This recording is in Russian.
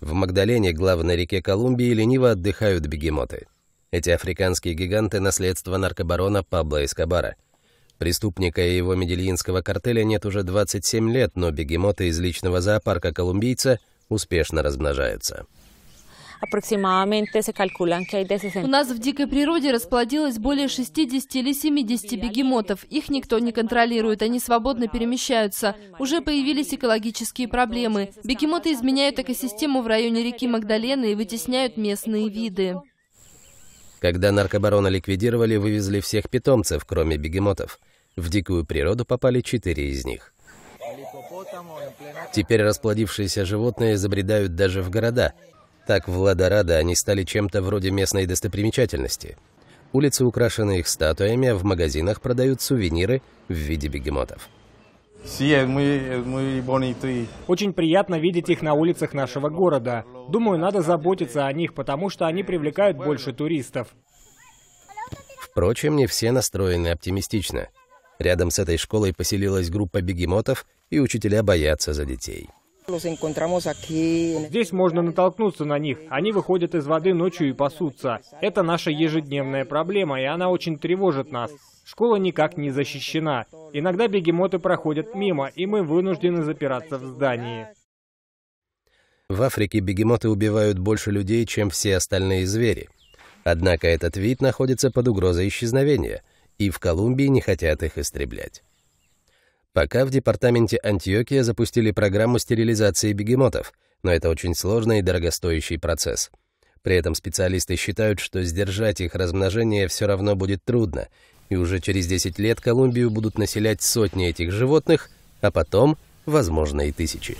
В Магдалене, главной реке Колумбии, лениво отдыхают бегемоты. Эти африканские гиганты – наследство наркобарона Пабло Эскобара. Преступника и его медельинского картеля нет уже 27 лет, но бегемоты из личного зоопарка колумбийца успешно размножаются. Aproximadamente se calculan que hay de 60. У нас в дикой природе расплодилось более 60 или 70 бегемотов. Их никто не контролирует, они свободно перемещаются. Уже появились экологические проблемы. Бегемоты изменяют экосистему в районе реки Магдалены и вытесняют местные виды. Когда наркобарона ликвидировали, вывезли всех питомцев, кроме бегемотов. В дикую природу попали четыре из них. Теперь расплодившиеся животные забредают даже в города, так в Ладорадо они стали чем-то вроде местной достопримечательности. Улицы украшены их статуями, а в магазинах продают сувениры в виде бегемотов. Очень приятно видеть их на улицах нашего города. Думаю, надо заботиться о них, потому что они привлекают больше туристов. Впрочем, не все настроены оптимистично. Рядом с этой школой поселилась группа бегемотов, и учителя боятся за детей. Здесь можно натолкнуться на них. Они выходят из воды ночью и пасутся. Это наша ежедневная проблема, и она очень тревожит нас. Школа никак не защищена. Иногда бегемоты проходят мимо, и мы вынуждены запираться в здании. В Африке бегемоты убивают больше людей, чем все остальные звери. Однако этот вид находится под угрозой исчезновения, и в Колумбии не хотят их истреблять. Пока в департаменте Антиокия запустили программу стерилизации бегемотов, но это очень сложный и дорогостоящий процесс. При этом специалисты считают, что сдержать их размножение все равно будет трудно, и уже через 10 лет Колумбию будут населять сотни этих животных, а потом, возможно, и тысячи.